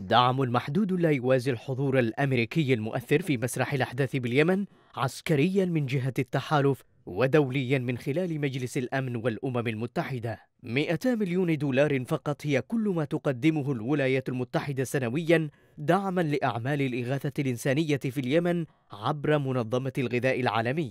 دعم محدود لا يوازي الحضور الامريكي المؤثر في مسرح الاحداث باليمن عسكريا من جهه التحالف ودوليا من خلال مجلس الامن والامم المتحده 200 مليون دولار فقط هي كل ما تقدمه الولايات المتحده سنويا دعما لاعمال الاغاثه الانسانيه في اليمن عبر منظمه الغذاء العالمي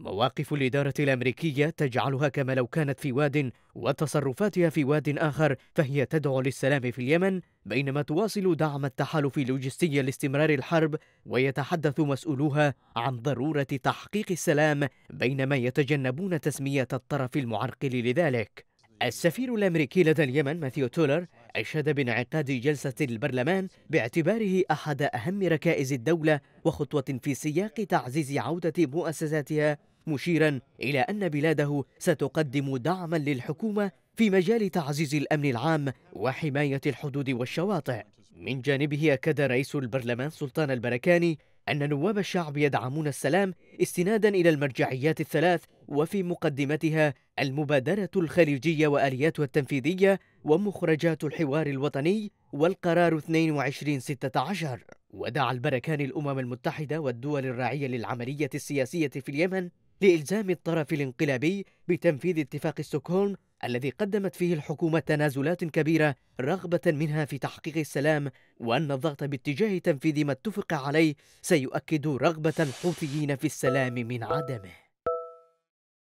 مواقف الإدارة الأمريكية تجعلها كما لو كانت في واد وتصرفاتها في واد آخر فهي تدعو للسلام في اليمن بينما تواصل دعم التحالف اللوجستي لاستمرار الحرب ويتحدث مسؤولوها عن ضرورة تحقيق السلام بينما يتجنبون تسمية الطرف المعرقل لذلك السفير الأمريكي لدى اليمن ماثيو تولر أشاد بانعقاد جلسة البرلمان باعتباره أحد أهم ركائز الدولة وخطوة في سياق تعزيز عودة مؤسساتها مشيرا إلى أن بلاده ستقدم دعما للحكومة في مجال تعزيز الأمن العام وحماية الحدود والشواطئ من جانبه أكد رئيس البرلمان سلطان البركاني أن نواب الشعب يدعمون السلام استنادا إلى المرجعيات الثلاث وفي مقدمتها المبادرة الخليجية وآلياتها التنفيذية ومخرجات الحوار الوطني والقرار 2216 ودعا البركان الأمم المتحدة والدول الراعية للعملية السياسية في اليمن لإلزام الطرف الانقلابي بتنفيذ اتفاق ستوكهولم الذي قدمت فيه الحكومة تنازلات كبيرة رغبة منها في تحقيق السلام وأن الضغط باتجاه تنفيذ ما اتفق عليه سيؤكد رغبة الحوثيين في السلام من عدمه